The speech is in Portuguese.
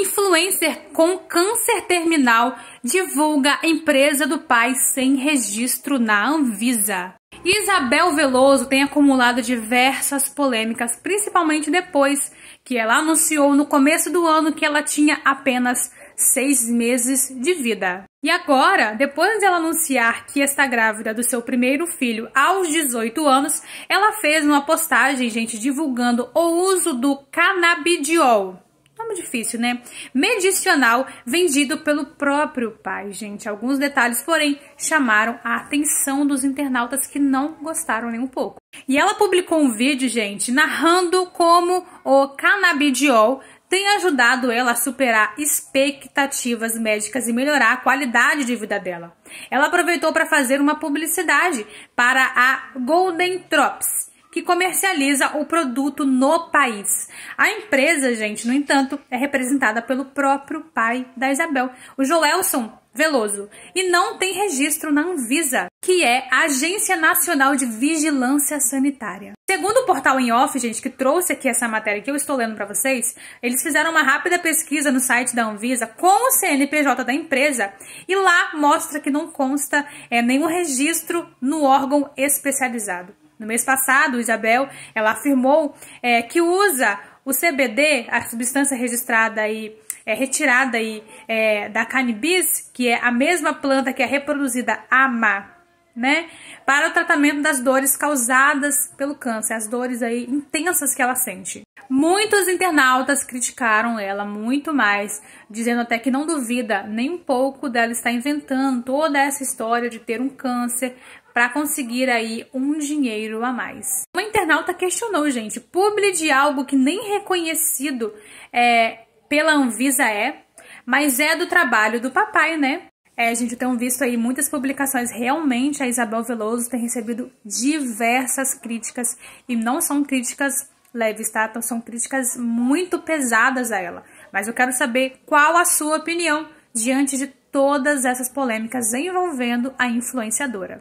Influencer com câncer terminal divulga empresa do pai sem registro na Anvisa. Isabel Veloso tem acumulado diversas polêmicas, principalmente depois que ela anunciou no começo do ano que ela tinha apenas seis meses de vida. E agora, depois dela anunciar que está grávida do seu primeiro filho aos 18 anos, ela fez uma postagem, gente, divulgando o uso do canabidiol difícil, né? Medicinal, vendido pelo próprio pai, gente. Alguns detalhes, porém, chamaram a atenção dos internautas que não gostaram nem um pouco. E ela publicou um vídeo, gente, narrando como o canabidiol tem ajudado ela a superar expectativas médicas e melhorar a qualidade de vida dela. Ela aproveitou para fazer uma publicidade para a Golden Drops, que comercializa o produto no país. A empresa, gente, no entanto, é representada pelo próprio pai da Isabel, o Joelson Veloso, e não tem registro na Anvisa, que é a Agência Nacional de Vigilância Sanitária. Segundo o portal em off, gente, que trouxe aqui essa matéria que eu estou lendo para vocês, eles fizeram uma rápida pesquisa no site da Anvisa com o CNPJ da empresa e lá mostra que não consta é, nenhum registro no órgão especializado. No mês passado, Isabel, ela afirmou é, que usa o CBD, a substância registrada e é, retirada aí, é, da cannabis, que é a mesma planta que é reproduzida ama, né, para o tratamento das dores causadas pelo câncer, as dores aí intensas que ela sente. Muitos internautas criticaram ela muito mais, dizendo até que não duvida nem um pouco dela estar inventando toda essa história de ter um câncer para conseguir aí um dinheiro a mais. Uma internauta questionou, gente, publi de algo que nem reconhecido é, pela Anvisa é, mas é do trabalho do papai, né? É, gente, tem visto aí muitas publicações. Realmente, a Isabel Veloso tem recebido diversas críticas e não são críticas leve estátua são críticas muito pesadas a ela. Mas eu quero saber qual a sua opinião diante de todas essas polêmicas envolvendo a influenciadora.